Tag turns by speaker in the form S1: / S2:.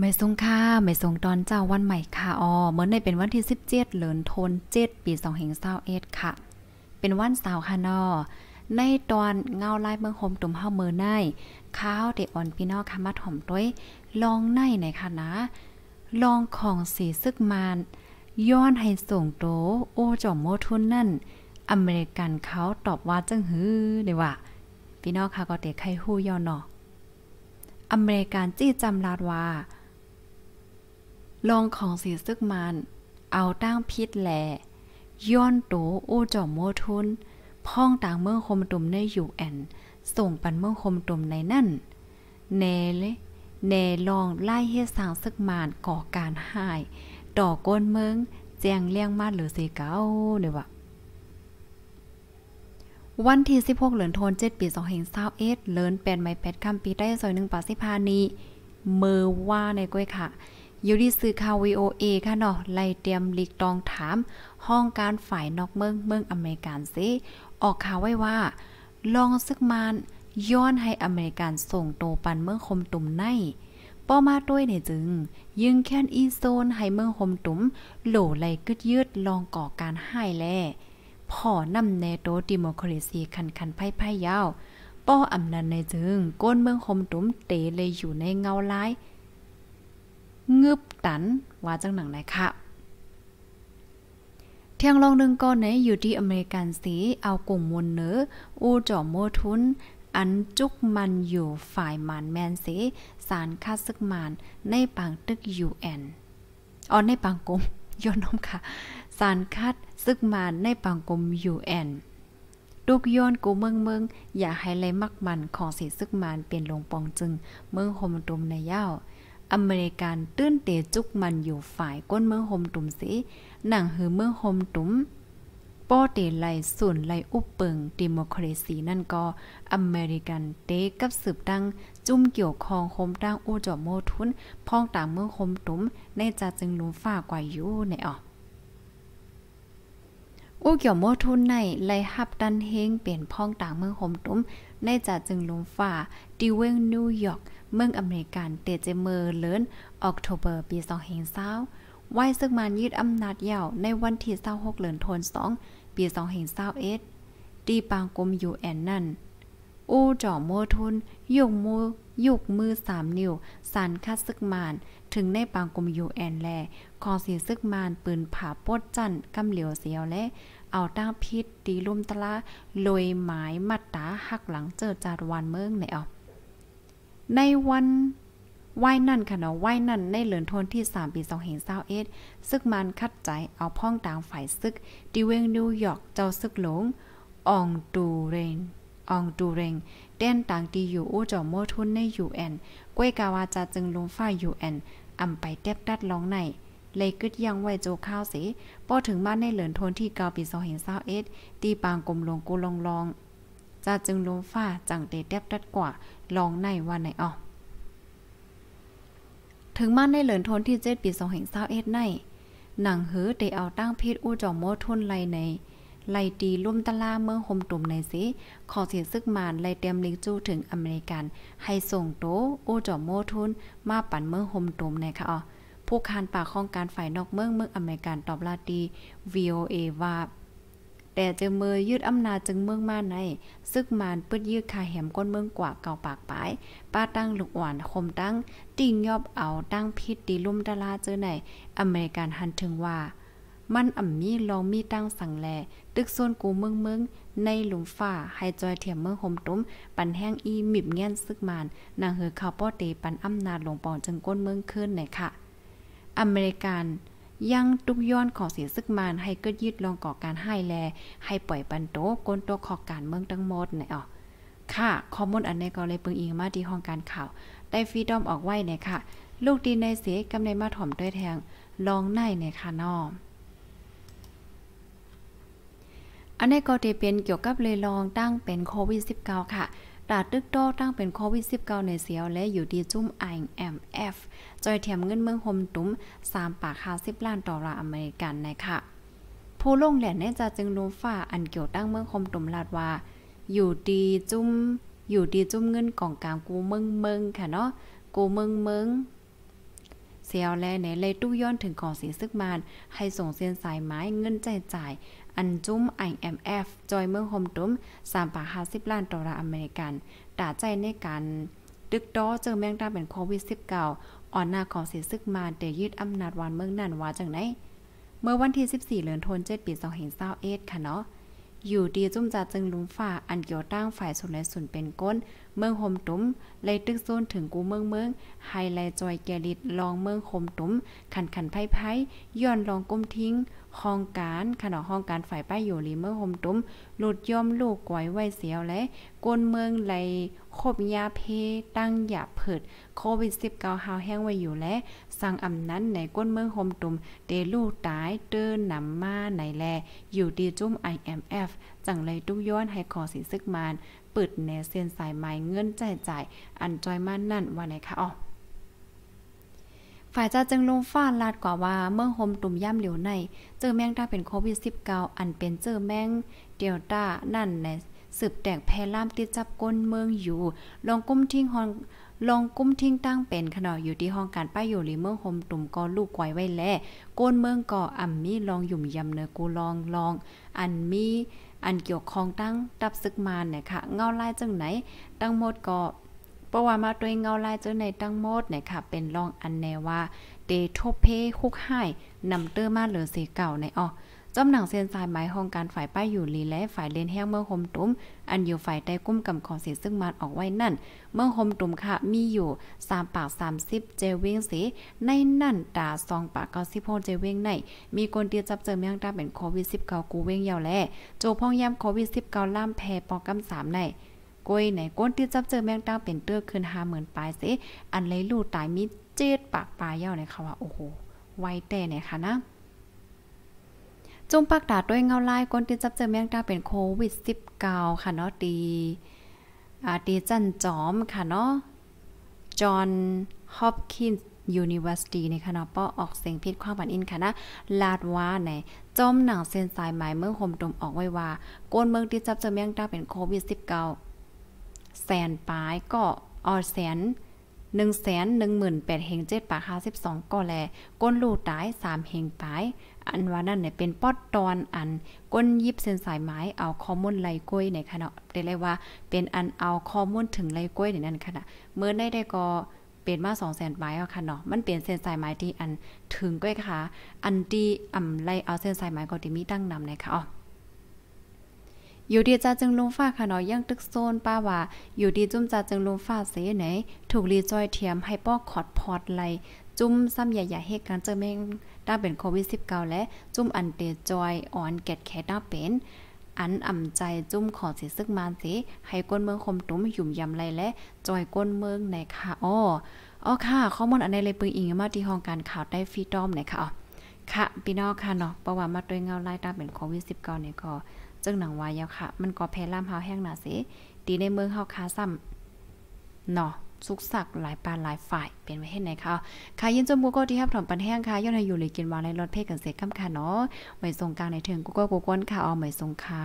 S1: ไม่ทรงค่าไม่ทรงตอนเจ้าวันใหม่ค่ะอ๋อเหมือนในเป็นวันที่ 17เหลือนทนเจ็ดปีสองแห่งเศร้าเอค่ะ เป็นวันเสาร์ค่ะนอ ในตอนเงาลายเมืองโฮมตุ่มเฮาเมือไนข้าวเดอ่อนพี่นอค่ะมาถ่อมด้วยลองในไหนค่ะนะลองของสีซึกมานย้อนให้ส่งโตโอจอมโมทุนนั่น อเมริกันเขาตอบว่าจังฮือเดว่าพี่นอค่ะก็เดะไขรฮู้ยอนออเมริกันจี้จำลาดว่าลองของสีซึกมันเอาตั้งพิษแหลย้อนโตอู้จอมโมทุน พ่องต่างเมืองคมตุ่มในอยู่แอน ส่งปันเมืองคมตุ่มในนั่นเนเลเนลองไล่เฮสางซึกมานก่อการหาย ต่อก้นเมืองแจงเลี้ยงมาหรือสีเกาเนี่ยวะวันที่16เหลือนโทน 7 ปี2เฮงเศร้าเอ็ดเลินแปดไม้แปดคำปีได้ซอยหนึ่งปาสิพานี เมือว่าในกล้วยค่ะอยู่ทีซื้อข่าว VOA ค่ะเนาะไล่เตรียมลีกตองถาม ห้องการฝ่ายนอกเมืองเมืองอเมริกันซิออกข่าวไว้ว่า ลองซึกมานย้อนให้อเมริกันส่งโตปันเมืองคมตุ่มในป้อมาด้วยเนี่ยจึง ยึงแค้นอีโซนให้เมืองคมตุ่มโหลไหลกึดยืดลองก่อการให้แล่พอนำในโตดิโมคราซีคันคันไพ่ไพ่ยาว ป้ออำนาจในจึงก้นเมืองคมตุ่มเตเลยอยู่ในเงาลายงึบตันว่าจังหนังไหนคะเที่ยงลองนึงก้อนไหนอยู่ที่อเมริกันสีเอากลุ่มมวลเนื้ออูจ่อโมทุน อันจุกมันอยู่ฝ่ายมานแมนสีสารคาซึกมานในปางตึกยูเอ็นอ๋อในปางกลมย้อนน้อค่ะสารคัดซึกมานในปางกลมยูเอ็นลูกย้อนกูเมืองเมือง อย่าให้เลยมักมันของสีซึกมานเปลี่ยนลงปองจึงเมืองโฮมตุมในเย้าอเมริกันตื้นเตจุกมันอยู่ฝ่ายก้นเมืองโฮมตุ่มสีหนังหือเมืองโฮมตุ่มป้เตไลส่วนไลอุปเปิงดิโมครซีนั่นก็ อเมริกันเตกับสืบดังจุ่มเกี่ยวคองคมตั้งอูจอโมทุนพ้องตามเมืองฮมตุ้มในจาจึงลุมฝ่ากว่าอยู่ในอออู้เกี่ยวโมทุนในไลฮับดันเฮงเปลี่ยนพ้องต่างเมืองโฮมตุ้มในจ่าจึงลุงฝ่าดิเวงนิวยอร์กเมืองอเมริกัน เตเจเมอร์เลินออกโทเบอร์ปีสองเฮงเศร้าไว้ซึ่งมันยืดอำนาจยาวในวันที่เศร้าหกเหลินทนสองปีสองเฮงเศร้าเอ็ดดีปางกลมยูแอนนั่นอู้จ่อโมทุนยกมือยกมือสามนิ้วสันคัดซึกมาน ถึงในปางกลมยูแอนแลคอสีซึกมานปืนผาปดจันกำเหลียวเสียวและเอาตั้งพิษตีลุ่มตะละ ลอยหมาย มัดตา หักหลังเจอจารวันเมืองในเอาในวันไหวนั่นค่ะเนาะไหวนั่น ในเหลือนทนที่ 3 ปี2เห็นเศร้าเอ็ดซึกมันคัดใจเอาพ่องต่างฝ่ายซึก ดีเวงนิวยอร์กเจ้าซึกหลง อองดูเรงอองดูเรงเต้นต่างดีอยู่ อู้จอมโมทุนในยูเอ็นก้วยกาวาจาจึงลงฝ่ายยูเอ็นอ่ำไปเต็บดัดลองในเลยกึดยังไว้โจข้าวเสป้อถึงบ้านในเหลือนทนที่เกาปีสองเห็นเศร้าเอ็ดตีปางกลมลงกูลองลอง จะจึงลมฟ้าจังเตแดบดัดกว่า ลองในวันไหนออถึงม้านในเหลือนทนที่เจ็ดปีสองแห่งเศร้าเอ็ดใน หนังเฮือเ้เอาตั้งเพศอู้จอมโมทุนไลใน ไลตีลุ่มตะล่าเมืองโฮมตุ่มในสิขอเสียซึกมานไลเตรียมลิงจู้ถึงอเมริกัน ให้ส่งโตอู้จอมโมทุนมาปั่นเมืองโฮมตุ่มในค่ะอ๋อผู้คานปากของการฝ่ายนอกเมืองเมืองอเมริกันตอบลาดี VOA ว่าแต่เจะเมยยืดอำนาจจึงเมืองมาใน ซึกมานปืดยืดคาแหมก้นเมืองกว่าเก่าปากปายป้าตั้งลูกอ่อนคมตั้ง ติงยอบเอาตั้งพิษดีลุ่มดาราเจอไหน อเมริกันหันถึงว่า มันอ่ำมีลองมีตั้งสั่งแล ตึกโซนกูเมืองเมืองในหลุมฝ่าไฮจอยเถียมเมืองหมตุ้มปันแห้งอีหมิบเงียนซึกมานนางเหือข่าวป้อเต ปันอำนาจหลวงปองจึงก้นเมืองขึ้นไหนค่ะอเมริกันยังตุกย้อนของเสียซึกมานให้กดยึดลองก่อการให้แล ให้ปล่อยปันโตก้นตัวขอการเมืองทั้งหมดเนี่ยอ๋อค่ะ ข้อมูลอันนี้ก็เลยปึงอิงมาที่ห้องการข่าวได้ฟีดอมออกไว้เนี่ยค่ะ ลูกดีในเสียกำในมาถ่อมด้วยแทงลองในเนี่ยค่ะน้ออันนี้ก็จะเป็นเกี่ยวกับเลยลองตั้งเป็นโควิด -19 ค่ะดาดดึกดอตั้งเป็นโควิด -19 ในเสียวและอยู่ดีจุ้มไอเอ็มเอฟจอยเทียมเงินเมืองโฮมตุ้มสามปากคาสิบล้านดอลลาร์อเมริกันนะคะผู้ลงแหล่นแน่จะจึงรู้ฝ่าอันเกี่ยวตั้งเมืองคมตุ้มลาดว่า อยู่ดีจุ้มอยู่ดีจุ้มเงินกองกลางกูเมืองเมืองค่ะเนาะกูเมืองเมืองเซียวแลในเลยตู้ย้อนถึงกองสีซึกมาน ให้ส่งเสียนสายไม้เงินใจจ่ายอันจุ้ม IMF จอยเมืองโฮมตุ้ม3ิบล้านดอลลาร์อเมริกันตาใจในการดึกดอเจอแมงดาเป็นโควิด -19 อ่อนหน้าของเสียซึกมาเดยืดอำนาจวันเมืองนั่นว่าจังไหนเมื่อวันที่14เลือนทนเจ็ดปี2021ค่ะเนาะ อยู่ดีจุ้มจาจึงลุมฝ่าอันเกี่ยวตั้งฝ่ายส่วนในส่วนเป็นก้น เมืองโฮมตุ้มเลยตึกโซนถึงกูเมืองเมืองไฮไลจอยแกลิดลองเมืองโฮมตุ้มขันขันไพ่ไพ่ย้อนลองก้มทิ้งห้องการขณะห้องการฝ่ายป้ายอยู่ลีเมื่อห่มตุ้ม หลุดย่อมลูกกวยไว้เสียวและ กวนเมืองไหลคบยาเพตั้งหยาเผิด โควิด -19 หาวแห้งไว้อยู่และสั่งอำนั้นในก้นเมืองห่มตุ้มเดลูกตายเตือนนำมาในแล อยู่ดีจุ้ม IMF จังเลยตุ้ย้อนให้ขอสินซึกมานปิดแนเส้นสายไม้เงินจ่ายจ่าย อันจอยมานั่นวันไหนคะอ๋อฝ่ายจ้าจึงลงฟ้าลาดกว่าว่าเมื่อโฮมตุ่มย่ำเหลียวในเจอแมงดาเป็นโควิด -19 อันเป็นเจอแมงเดลต้านั่นในสืบแตกแพร่ล่ามติดจับก้นเมืองอยู่ ลองกุ้มทิ้งหองลงกุ้มทิ้งตั้งเป็นขนาดอยู่ที่ห้องการป้ายอยู่หรือเมืองโฮมตุ่มก็ลูกกวยไว้แล้วก้นเมืองก็ออ่ำมีลองหยุ่มยำเนือกูลองลองอันมี อันเกี่ยวข้องตั้งตับซึกมานเนี่ยค่ะเงาลายจังไหนตั้งหมดก็เพราะว่ามาด้วงเงาลายเจอในตั้งโมดเนี่ยค่ะ เป็นรองอันแนว่าเตทบเพคุกไห้นำเตอร์มาเหลือเสีเก่าในอ้อจอมหนังเซียนสายไม้ห้องการฝ่ายป้ายอยู่ลีและฝ่ายเลนแห้งเมืองโมตุ้ม อันอยู่ฝ่ายใต้กุ้มกับของเสีซึ่งมันออกไว้นั่น เมืองโมตุ้มค่ะมีอยู่สามปากสามสิบเจวิงสีในนั่นตาสองปากก็สิบหกเจวิงในมีคนเตียจับเจอเมืองตาเป็นโควิดสิบเก้ากูเวงยาวแล่โจพ้องย่ำโควิดสิบเก้าล่ามแพรปอกำสามในก้วยในก้นที่จับเจอแมงดาเป็นเตื้อขึ้นหาเหมือนปลายเสอันเลยลูตายมิดเจ็ดปากปลายเย่าในค่ะว่า โอ้โห ไวแต่เนี่ยค่ะนะจมปากดาดด้วยเงาลายก้นที่จับเจอแมงดาเป็นโควิด -19 ค่ะเนาะตีอาตีจันจอมค่ะเนาะจอห์นฮอปกินส์ยูนิเวอร์ซิตี้ในคณะป้อออกเสียงพิษความบันอินค่ะนะลาดว่าในจอมหนังเส้นสายหม่เมืองโฮมตมออกไว้ว่าโกนเมืองที่จับเจอแมงดาเป็นโควิด -19 แสนปลายก็ออแสนหนึ่งแสนหนึ่งหมื่นแปดเฮงเจ็ดปากห้าสิบสองก็แลก้นลูตายสามเฮงปลาย อันว่านั่นเนี่ยเป็นปอดตอนอันก้นยิบเส้นสายไม้เอาข้อมูลไรก้วยในขณะเรียกว่าเป็นอันเอาข้อมูลถึงไรก้วยในนั้นขณะเมื่อได้ได้ก็เป็นมาสองแสนใบแล้วค่ะเนาะมันเปลี่ยนเส้นสายไม้ที่อันถึงก้วยค่ะ อันที่อ่ำไรเอาเส้นสายไม้ก็ที่มีตั้งนำเลยค่ะอ๋ออยู่ดีจ้าจึงลงฟ้าค่ะเนาะยังตึกโซนป้าว่า อยู่ดีจุ้มจ้าจึงลงฟ้าเสไหนถูกรีจอยเทียมให้ป้อขอดพอดไหลจุ้มซ้ำใหญ่ๆให้การเจอแม่งด้าเป็นโควิด -19 และจุ้มอันเตจอยอ่อนเกตแคด้าเป็น อันอ่ำใจจุ้มขอสิซึกมานสิให้ก้นเมืองคมตุ้มหยุ่มยำไรและจอยก้นเมืองในค่ะอ้ออ้อค่ะข้อมูลอันในเลยปึงอิงมาที่ห้องการข่าวได้ฟีดอมหนค่ะออค่ะพี่น้องค่ะเนาะประวัติมาตัวเงาไล่ตาเป็นโควิด -19 เนี่ยก็จึงหนังวายาวค่ะ มันก็แพ้ล่ามเฮาแห้งหนาเสตีในเมืองเฮาคาซ้ำเนาะสุกสักหลายปานหลายฝ่ายเป็นไว้เทศไหนคะค่ะยินจมูกก็ที่รับถอมปันแห้งค่ะย้อนให้อยู่เลยกินวาในรถเพ่กันเสกกำค่ะเนาะไม่ส่งกลางในเถิงกูก็กูก้นค่ะ เอาไม่ส่งค่ะ